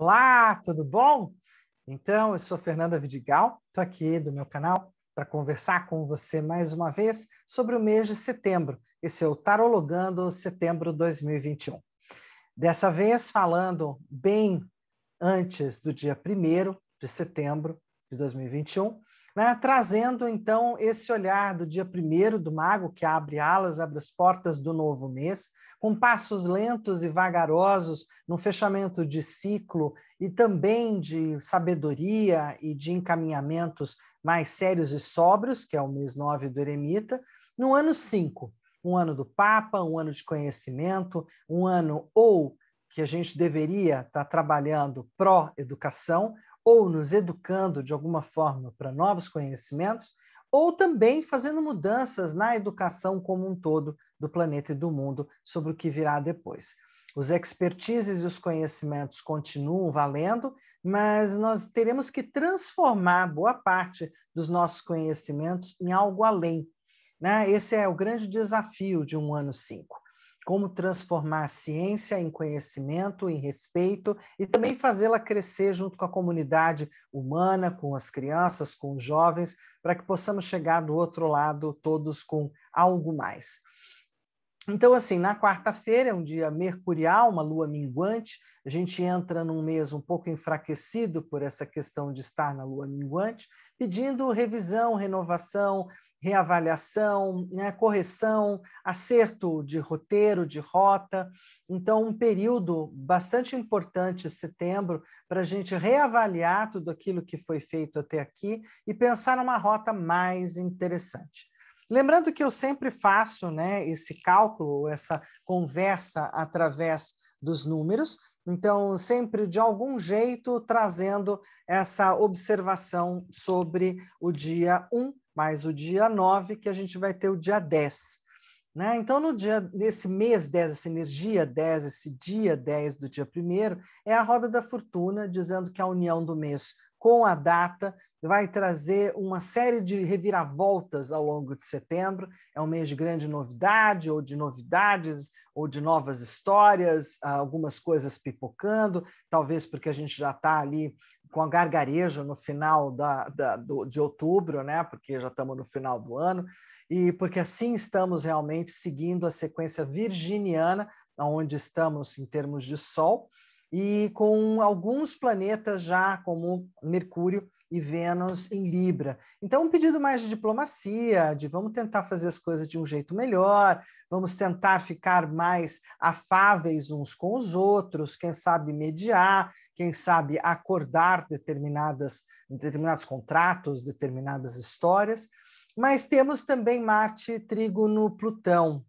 Olá, tudo bom? Então, eu sou Fernanda Vidigal, estou aqui do meu canal para conversar com você mais uma vez sobre o mês de setembro. Esse é o Tarologando Setembro 2021. Dessa vez falando bem antes do dia 1 de setembro de 2021 né? trazendo então esse olhar do dia primeiro do mago, que abre alas, abre as portas do novo mês, com passos lentos e vagarosos no fechamento de ciclo e também de sabedoria e de encaminhamentos mais sérios e sóbrios, que é o mês 9 do Eremita, no ano 5, um ano do Papa, um ano de conhecimento, um ano ou que a gente deveria estar tá trabalhando pró-educação, ou nos educando de alguma forma para novos conhecimentos, ou também fazendo mudanças na educação como um todo do planeta e do mundo sobre o que virá depois. Os expertises e os conhecimentos continuam valendo, mas nós teremos que transformar boa parte dos nossos conhecimentos em algo além. Né? Esse é o grande desafio de um ano cinco como transformar a ciência em conhecimento, em respeito e também fazê-la crescer junto com a comunidade humana, com as crianças, com os jovens, para que possamos chegar do outro lado todos com algo mais. Então, assim, na quarta-feira é um dia mercurial, uma lua minguante. A gente entra num mês um pouco enfraquecido por essa questão de estar na lua minguante, pedindo revisão, renovação, reavaliação, né, correção, acerto de roteiro, de rota. Então, um período bastante importante, setembro, para a gente reavaliar tudo aquilo que foi feito até aqui e pensar numa rota mais interessante. Lembrando que eu sempre faço né, esse cálculo, essa conversa através dos números, então, sempre de algum jeito trazendo essa observação sobre o dia 1 mais o dia 9, que a gente vai ter o dia 10. Né? Então, no dia, nesse mês 10, essa energia 10, esse dia 10 do dia 1 é a roda da fortuna, dizendo que a união do mês com a data vai trazer uma série de reviravoltas ao longo de setembro. É um mês de grande novidade, ou de novidades, ou de novas histórias, algumas coisas pipocando, talvez porque a gente já está ali com a gargarejo no final da, da, do, de outubro, né? Porque já estamos no final do ano, e porque assim estamos realmente seguindo a sequência virginiana, onde estamos em termos de Sol, e com alguns planetas já, como Mercúrio e Vênus em Libra. Então, um pedido mais de diplomacia, de vamos tentar fazer as coisas de um jeito melhor, vamos tentar ficar mais afáveis uns com os outros, quem sabe mediar, quem sabe acordar determinadas, determinados contratos, determinadas histórias. Mas temos também Marte trígono Plutão.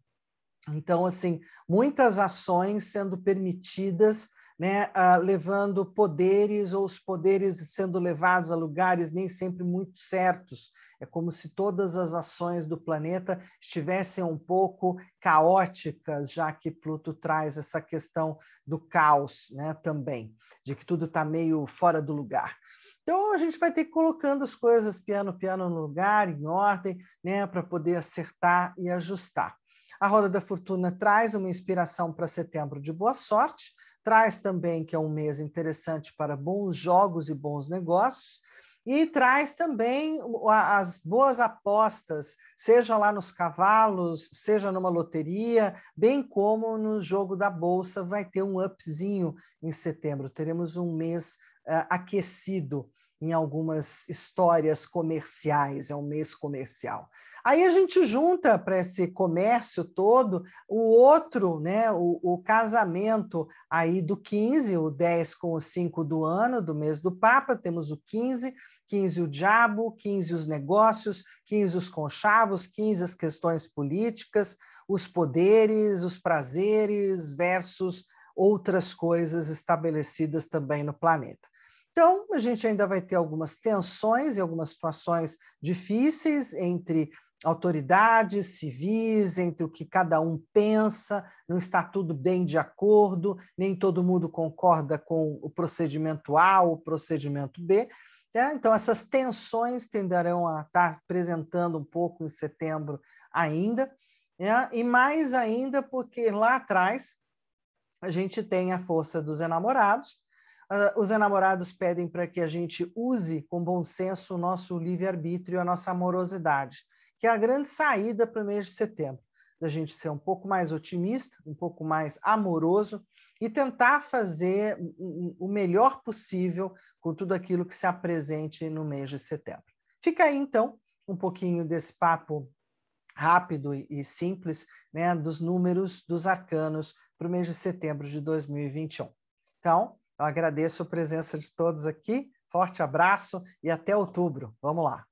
Então, assim, muitas ações sendo permitidas né, levando poderes ou os poderes sendo levados a lugares nem sempre muito certos. É como se todas as ações do planeta estivessem um pouco caóticas, já que Pluto traz essa questão do caos né, também, de que tudo está meio fora do lugar. Então a gente vai ter que ir colocando as coisas piano piano no lugar, em ordem, né, para poder acertar e ajustar. A Roda da Fortuna traz uma inspiração para setembro de boa sorte, traz também que é um mês interessante para bons jogos e bons negócios e traz também as boas apostas, seja lá nos cavalos, seja numa loteria, bem como no jogo da bolsa, vai ter um upzinho em setembro. Teremos um mês uh, aquecido em algumas histórias comerciais, é um mês comercial. Aí a gente junta para esse comércio todo o outro, né, o, o, casamento aí do 15, o 10 com o 5 do ano, do mês do Papa, temos o 15, 15 o diabo, 15 os negócios, 15 os conchavos, 15 as questões políticas, os poderes, os prazeres versus outras coisas estabelecidas também no planeta. Então, a gente ainda vai ter algumas tensões e algumas situações difíceis entre autoridades civis, entre o que cada um pensa, não está tudo bem de acordo, nem todo mundo concorda com o procedimento A ou o procedimento B. Né? Então, essas tensões tenderão a estar apresentando um pouco em setembro ainda, né? e mais ainda porque lá atrás a gente tem a força dos enamorados, Uh, os enamorados pedem para que a gente use com bom senso o nosso livre-arbítrio, a nossa amorosidade, que é a grande saída para o mês de setembro, da gente ser um pouco mais otimista, um pouco mais amoroso e tentar fazer o melhor possível com tudo aquilo que se apresente no mês de setembro. Fica aí, então, um pouquinho desse papo rápido e simples né, dos números dos arcanos para o mês de setembro de 2021. Então, eu agradeço a presença de todos aqui. Forte abraço e até outubro. Vamos lá.